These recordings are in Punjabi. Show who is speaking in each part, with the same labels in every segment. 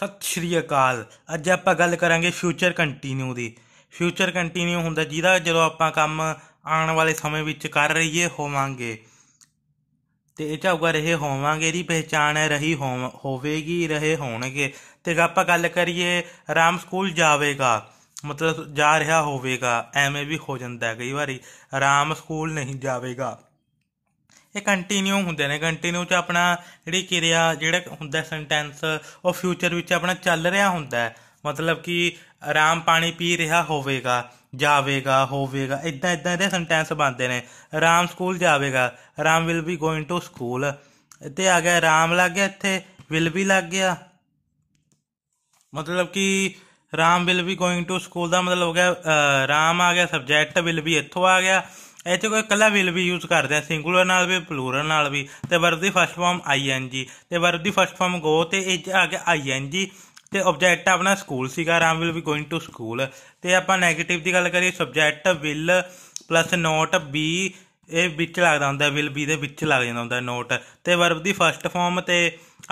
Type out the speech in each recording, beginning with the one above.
Speaker 1: ਸਤਿ ਸ਼੍ਰੀ ਅਕਾਲ ਅੱਜ ਆਪਾਂ ਗੱਲ ਕਰਾਂਗੇ ਫਿਊਚਰ ਕੰਟੀਨਿਊ ਦੀ ਫਿਊਚਰ ਕੰਟੀਨਿਊ ਹੁੰਦਾ ਜਿਹਦਾ ਜਦੋਂ ਆਪਾਂ ਕੰਮ ਆਉਣ ਵਾਲੇ ਸਮੇਂ ਵਿੱਚ ਕਰ ਰਹੀਏ ਹੋਵਾਂਗੇ ਤੇ ਇਹ ਚਾਹੂਗਾ ਰਹੇ ਹੋਵਾਂਗੇ ਦੀ ਪਹਿਚਾਣ ਰਹੀ ਹੋਵੇਗੀ ਰਹੇ ਹੋਣਗੇ ਤੇ ਆਪਾਂ ਗੱਲ ਕਰੀਏ ਰਾਮ ਸਕੂਲ ਜਾਵੇਗਾ ਮਤਲਬ ਜਾ ਰਿਹਾ ਹੋਵੇਗਾ ਐਵੇਂ ਵੀ ਹੋ ਜਾਂਦਾ ਹੈ ਕਈ ਵਾਰੀ ਰਾਮ ਸਕੂਲ ਨਹੀਂ ਜਾਵੇਗਾ ਇਹ ਕੰਟੀਨਿਊ ਹੁੰਦੇ ਨੇ ਕੰਟੀਨਿਊ ਚ ਆਪਣਾ ਜਿਹੜੀ ਕਿਰਿਆ ਜਿਹੜਾ ਹੁੰਦਾ ਸੈਂਟੈਂਸ ਉਹ ਫਿਊਚਰ ਵਿੱਚ ਆਪਣਾ ਚੱਲ ਰਿਹਾ ਹੁੰਦਾ ਮਤਲਬ ਕਿ ਆਰਾਮ ਪਾਣੀ ਪੀ ਰਿਹਾ ਹੋਵੇਗਾ ਜਾਵੇਗਾ ਹੋਵੇਗਾ ਇਦਾਂ ਇਦਾਂ ਦੇ ਸੈਂਟੈਂਸ ਬਣਦੇ ਨੇ ਆਰਾਮ ਸਕੂਲ ਜਾਵੇਗਾ ਆਰਾਮ will be going to school ਤੇ ਆ ਗਿਆ ਆਰਾਮ ਲੱਗ ਗਿਆ ਇੱਥੇ ਵਿਲ ਵੀ ਲੱਗ ਗਿਆ ਮਤਲਬ ਕਿ Ram will be going to school ਦਾ ਮਤਲਬ ਹੋ ਗਿਆ ਰਾਮ ਆ ਗਿਆ ਸਬਜੈਕਟ ਵਿਲ ਵੀ ਇੱਥੋਂ ਆ ਗਿਆ ਇੱਥੇ ਕੋਈ ਇਕੱਲਾ ਵਿਲ ਵੀ ਯੂਜ਼ ਕਰਦੇ ਆ ਸਿੰਗੂਲਰ ਨਾਲ ਵੀ ਪਲੂਰਲ ਨਾਲ ਵੀ ਤੇ ਵਰਬ ਦੀ ਫਸਟ ਫਾਰਮ ਆਈਐਨਜੀ ਤੇ ਵਰਬ ਦੀ ਫਸਟ ਫਾਰਮ ਗੋ ਤੇ ਇਹ ਆ ਗਿਆ ਆਈਐਨਜੀ ਤੇ ਆਬਜੈਕਟ ਆਪਣਾ ਸਕੂਲ ਸੀਗਾ Ram will be going to school ਤੇ ਆਪਾਂ 네ਗੇਟਿਵ ਦੀ ਗੱਲ ਕਰੀਏ subject will plus not be ਇਹ ਵਿੱਚ ਲੱਗਦਾ ਹੁੰਦਾ ਵਿਲ ਬੀ ਦੇ ਵਿੱਚ ਲੱਗ ਜਾਂਦਾ ਹੁੰਦਾ ਨੋਟ ਤੇ ਵਰਬ ਦੀ ਫਸਟ ਫਾਰਮ ਤੇ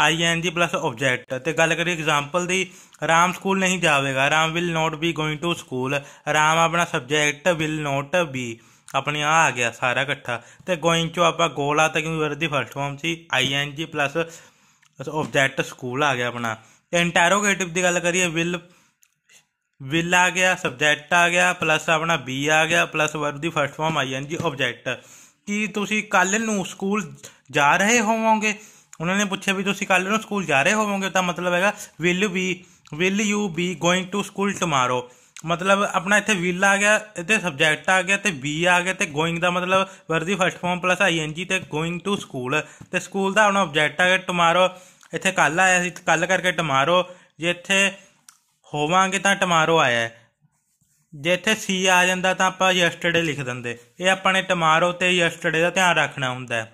Speaker 1: ਆਈਐਨਜੀ ਪਲੱਸ ਆਬਜੈਕਟ ਤੇ ਗੱਲ ਕਰੀਏ ਐਗਜ਼ਾਮਪਲ ਦੀ ਰਾਮ ਸਕੂਲ ਨਹੀਂ ਜਾਵੇਗਾ Ram will not be going to school Ram ਆਪਣਾ ਸਬਜੈਕਟ ਵਿਲ ਨੋਟ ਬੀ ਆਪਣੇ ਆ ਆ ਗਿਆ ਸਾਰਾ ਇਕੱਠਾ ਤੇ ਗੋਇੰਗ ਚੋਂ ਆਪਾਂ ਗੋਲ ਆ ਤਾਂ ਕਿਉਂਕਿ ਵਰਡ ਦੀ ਫਰਸਟ ਫਾਰਮ ਸੀ ਜੀ ਪਲੱਸ ਆਬਜੈਕਟ ਸਕੂਲ ਆ ਗਿਆ ਆਪਣਾ ਤੇ ਇੰਟਰੋਗੇਟਿਵ ਦੀ ਗੱਲ ਕਰੀਏ ਵਿਲ ਵਿਲ ਆ ਗਿਆ ਸਬਜੈਕਟ ਆ ਗਿਆ ਪਲੱਸ ਆਪਣਾ ਬੀ ਆ ਗਿਆ ਪਲੱਸ ਵਰਬ ਦੀ ਫਰਸਟ ਫਾਰਮ ਆਈ ਜੀ ਆਬਜੈਕਟ ਕੀ ਤੁਸੀਂ ਕੱਲ ਨੂੰ ਸਕੂਲ ਜਾ ਰਹੇ ਹੋਵੋਗੇ ਉਹਨਾਂ ਨੇ ਪੁੱਛਿਆ ਵੀ ਤੁਸੀਂ ਕੱਲ ਨੂੰ ਸਕੂਲ ਜਾ ਰਹੇ ਹੋਵੋਗੇ ਤਾਂ ਮਤਲਬ ਹੈਗਾ will be will you be going to school tomorrow ਮਤਲਬ ਆਪਣਾ ਇੱਥੇ ਵਿਲ ਆ ਗਿਆ ਇੱਥੇ ਸਬਜੈਕਟ ਆ ਗਿਆ ਤੇ ਬੀ ਆ ਗਿਆ ਤੇ ਗੋਇੰਗ ਦਾ ਮਤਲਬ ਵਰਦੀ ਦੀ ਫਸਟ ਫਾਰਮ ਪਲੱਸ ਆਈਐਨਜੀ ਤੇ ਗੋਇੰਗ ਟੂ ਸਕੂਲ ਤੇ ਸਕੂਲ ਦਾ ਆਪਣਾ ਆਬਜੈਕਟ ਆ ਗਿਆ ਟਮਾਰੋ ਇੱਥੇ ਕੱਲ ਆਇਆ ਸੀ ਕੱਲ ਕਰਕੇ ਟਮਾਰੋ ਜੇ ਇੱਥੇ ਹੋਵਾਂਗੇ ਤਾਂ ਟਮਾਰੋ ਆਇਆ ਜੇ ਇੱਥੇ ਸੀ ਆ ਜਾਂਦਾ ਤਾਂ ਆਪਾਂ ਯੈਸਟਰਡੇ ਲਿਖ ਦਿੰਦੇ ਇਹ ਆਪਾਂ ਨੇ ਟਮਾਰੋ ਤੇ ਯੈਸਟਰਡੇ ਦਾ ਧਿਆਨ ਰੱਖਣਾ ਹੁੰਦਾ ਹੈ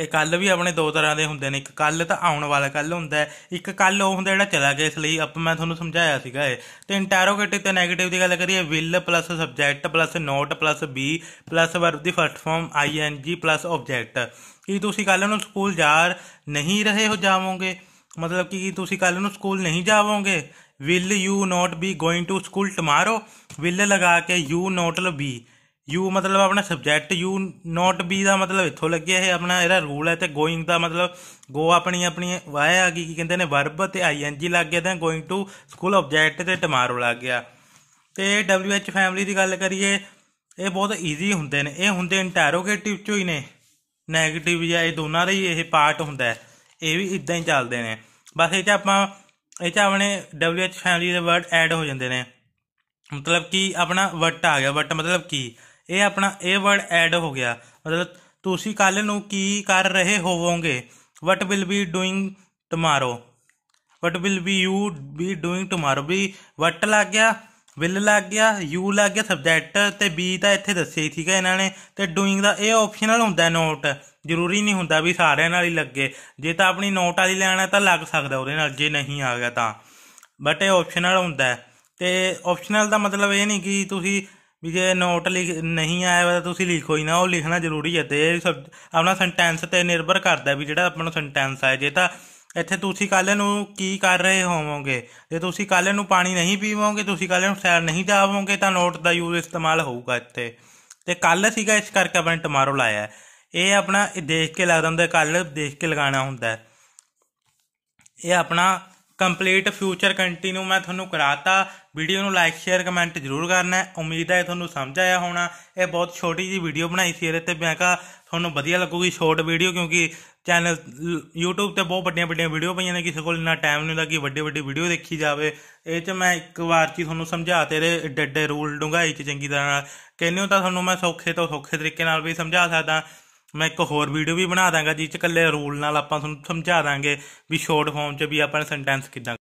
Speaker 1: ਇਹ ਕੱਲ ਵੀ ਆਪਣੇ ਦੋ ਤਰ੍ਹਾਂ ਦੇ ਹੁੰਦੇ ਨੇ ਇੱਕ ਕੱਲ ਤਾਂ ਆਉਣ ਵਾਲਾ ਕੱਲ ਹੁੰਦਾ ਇੱਕ ਕੱਲ ਉਹ ਹੁੰਦਾ ਜਿਹੜਾ ਚਲਾ ਗਿਆ ਇਸ ਲਈ ਅੱਪ ਮੈਂ ਤੁਹਾਨੂੰ ਸਮਝਾਇਆ ਸੀਗਾ ਇਹ ਤੇ ਇੰਟਰੋਗੇਟਿਵ ਤੇ 네ਗੇਟਿਵ ਦੀ ਗੱਲ ਕਰੀਏ will plus subject plus not plus be plus verb ਦੀ ਫਸਟ ਫਾਰਮ ਜੀ ਪਲੱਸ ਆਬਜੈਕਟ ਕੀ ਤੁਸੀਂ ਕੱਲ ਨੂੰ ਸਕੂਲ ਜਾ ਨਹੀਂ ਰਹੇ ਹੋ ਜਾਵੋਗੇ ਮਤਲਬ ਕਿ ਤੁਸੀਂ ਕੱਲ ਨੂੰ ਸਕੂਲ ਨਹੀਂ ਜਾਵੋਗੇ will you not be going to school tomorrow will ਲਗਾ ਕੇ ਯੂ ਨਾਟ ਲ ਬੀ ਯੂ ਮਤਲਬ ਆਪਣਾ ਸਬਜੈਕਟ ਯੂ ਨਾਟ ਬੀ ਦਾ ਮਤਲਬ ਇੱਥੋਂ ਲੱਗਿਆ ਇਹ ਆਪਣਾ ਇਹਦਾ ਰੂਲ ਹੈ ਤੇ ਗੋਇੰਗ ਦਾ ਮਤਲਬ ਗੋ ਆਪਣੀ ਆਪਣੀ ਵਾਇ ਆ ਗਈ ਕੀ ਕਹਿੰਦੇ ਨੇ ਵਰਬ ਤੇ ਆਈਐਨਜੀ ਲੱਗ ਗਿਆ ਤਾਂ ਗੋਇੰਗ ਟੂ ਸਕੂਲ ਆਬਜੈਕਟ ਤੇ ਟਮਾਰੋ ਲੱਗ ਗਿਆ ਤੇ ਡਬਲਯੂਐਚ ਫੈਮਿਲੀ ਦੀ ਗੱਲ ਕਰੀਏ ਇਹ ਬਹੁਤ ਈਜ਼ੀ ਹੁੰਦੇ ਨੇ ਇਹ ਹੁੰਦੇ ਇੰਟਰੋਗੇਟਿਵ ਚੋ ਹੀ ਨੇ 네ਗੇਟਿਵ ਜਾਂ ਇਹ ਦੋਨਾਂ ਦਾ ਹੀ ਇਹ ਪਾਰਟ ਹੁੰਦਾ ਹੈ ਇਹ ਵੀ ਇਦਾਂ ਹੀ ਚੱਲਦੇ ਨੇ ਬਸ ਇਹ ਚ ਆਪਾਂ ਇਹ ਚ ਆਪਣੇ ਡਬਲਯੂਐਚ ਫੈਮਿਲੀ ਦੇ ਵਰਡ ਐਡ ਹੋ ਜਾਂਦੇ ਨੇ ਮਤਲਬ ਕਿ ਆਪਣਾ ਵਟ ਆ ਗਿਆ ਵਟ ਮਤਲਬ ਕੀ ਇਹ ਆਪਣਾ ਇਹ ਵਰਡ ਐਡ ਹੋ ਗਿਆ ਮਤਲਬ ਤੁਸੀਂ ਕੱਲ ਨੂੰ ਕੀ ਕਰ ਰਹੇ ਹੋਵੋਗੇ what will be doing tomorrow what will be you be doing tomorrow ਵੀ ਵਟ ਲੱਗ ਗਿਆ ਵਿਲ ਲੱਗ ਗਿਆ ਯੂ ਲੱਗ ਗਿਆ ਸਬਜੈਕਟ ਤੇ ਬੀ ਤਾਂ ਇੱਥੇ ਦੱਸਿਆ ਹੀ ਠੀਕ ਹੈ ਇਹਨਾਂ ਨੇ ਤੇ ਡੂਇੰਗ ਦਾ ਇਹ ਆਪਸ਼ਨਲ ਹੁੰਦਾ ਨੋਟ ਜ਼ਰੂਰੀ ਨਹੀਂ ਹੁੰਦਾ ਵੀ ਸਾਰਿਆਂ ਨਾਲ ਹੀ ਲੱਗੇ ਜੇ ਤਾਂ ਆਪਣੀ ਨੋਟ ਵਾਲੀ ਲੈਣਾ ਤਾਂ ਲੱਗ ਸਕਦਾ ਉਹਦੇ ਨਾਲ ਜੇ ਨਹੀਂ ਆ ਗਿਆ ਤਾਂ ਬਟ ਇਹ ਆਪਸ਼ਨਲ ਹੁੰਦਾ ਤੇ ਆਪਸ਼ਨਲ ਦਾ ਮਤਲਬ ਇਹ ਨਹੀਂ ਕਿ ਤੁਸੀਂ ਵੀ ਜੇ ਨੋਟ ਲਿਖ ਨਹੀਂ ਆਇਆ ਤਾਂ ਤੁਸੀਂ ਲਿਖੋ ਹੀ ਨਾ ਉਹ ਲਿਖਣਾ ਜ਼ਰੂਰੀ ਹੈ ਤੇ ਆਪਣਾ ਸੈਂਟੈਂਸ ਤੇ ਨਿਰਭਰ ਕਰਦਾ ਵੀ ਜਿਹੜਾ ਆਪਣਾ ਸੈਂਟੈਂਸ ਆ ਜੇ ਤਾਂ ਇੱਥੇ ਤੁਸੀਂ ਕੱਲ ਨੂੰ ਕੀ ਕਰ ਰਹੇ ਹੋਵੋਗੇ ਜੇ ਤੁਸੀਂ ਕੱਲ ਨੂੰ ਪਾਣੀ ਨਹੀਂ ਪੀਵੋਗੇ ਤੁਸੀਂ ਕੱਲ ਨੂੰ ਸੈਰ ਨਹੀਂ ਜਾਵੋਗੇ ਤਾਂ ਨੋਟ ਦਾ ਯੂਜ਼ ਇਸਤੇਮਾਲ ਹੋਊਗਾ ਇੱਥੇ ਤੇ ਕੱਲ ਸੀਗਾ ਇਸ ਕਰਕੇ ਆਪਣੇ ਟਮਾਰੋ ਲਾਇਆ ਇਹ ਆਪਣਾ ਦੇਖ ਕੇ ਲੱਗਦਾ ਹੁੰਦਾ ਕੱਲ ਦੇਖ ਕੇ ਲਗਾਣਾ ਹੁੰਦਾ ਇਹ ਆਪਣਾ ਕੰਪਲੀਟ ਫਿਊਚਰ ਕੰਟੀਨਿਊ ਮੈਂ ਤੁਹਾਨੂੰ ਕਰਾਤਾ ਵੀਡੀਓ ਨੂੰ ਲਾਈਕ ਸ਼ੇਅਰ ਕਮੈਂਟ ਜ਼ਰੂਰ ਕਰਨਾ ਹੈ ਉਮੀਦ ਹੈ ਤੁਹਾਨੂੰ ਸਮਝ ਆਇਆ ਹੋਣਾ ਇਹ ਬਹੁਤ ਛੋਟੀ ਜੀ ਵੀਡੀਓ ਬਣਾਈ ਸੀ ਇਹਦੇ ਤੇ ਮੈਂ ਕਹਾ ਤੁਹਾਨੂੰ ਵਧੀਆ ਲੱਗੂਗੀ ਸ਼ਾਰਟ ਵੀਡੀਓ ਕਿਉਂਕਿ ਚੈਨਲ YouTube ਤੇ ਬਹੁਤ ਵੱਡੀਆਂ ਵੱਡੀਆਂ ਵੀਡੀਓ ਪਈਆਂ ਨੇ ਕਿਸੇ ਕੋਲ ਇੰਨਾ ਟਾਈਮ ਨਹੀਂ ਹੁੰਦਾ ਕਿ ਵੱਡੇ ਵੱਡੇ ਵੀਡੀਓ ਦੇਖੀ ਜਾਵੇ ਇਹ ਚ ਮੈਂ ਇੱਕ ਵਾਰ ਚ ਤੁਹਾਨੂੰ ਸਮਝਾ ਤੇ ਇਹਦੇ ਡੱਡੇ ਰੂਲ ਡੁੰਗਾਈ ਚ ਚੰਗੀ ਤਰ੍ਹਾਂ ਕਹਿੰਨੇ ਕਹਿੰਦੇ ਹੋ ਤਾਂ ਤੁਹਾਨੂੰ ਮੈਂ ਸੌਖੇ ਤੋਂ ਸੌਖੇ ਤਰੀਕੇ ਨਾਲ ਵੀ ਸਮਝਾ ਸਕਦਾ ਮੈਂ ਇੱਕ ਹੋਰ ਵੀਡੀਓ ਵੀ ਬਣਾ ਦਾਂਗਾ ਜਿਸ 'ਚ ਕੱਲੇ ਰੂਲ ਨਾਲ ਆਪਾਂ ਤੁਹਾਨੂੰ ਸਮਝਾ ਦਾਂਗੇ ਵੀ ਸ਼ਾਰਟ ਫਾਰਮ 'ਚ ਵੀ ਆਪਾਂ ਨੇ ਸੈਂਟੈਂਸ ਕਿੱਦਾਂ